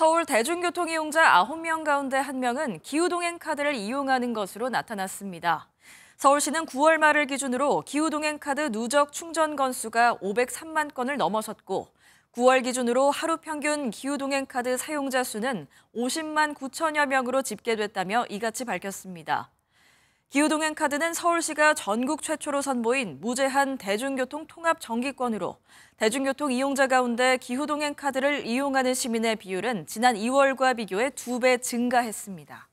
서울 대중교통 이용자 9명 가운데 1명은 기후동행 카드를 이용하는 것으로 나타났습니다. 서울시는 9월 말을 기준으로 기후동행 카드 누적 충전 건수가 503만 건을 넘어섰고 9월 기준으로 하루 평균 기후동행 카드 사용자 수는 50만 9천여 명으로 집계됐다며 이같이 밝혔습니다. 기후동행 카드는 서울시가 전국 최초로 선보인 무제한 대중교통 통합 정기권으로 대중교통 이용자 가운데 기후동행 카드를 이용하는 시민의 비율은 지난 2월과 비교해 두 배 증가했습니다.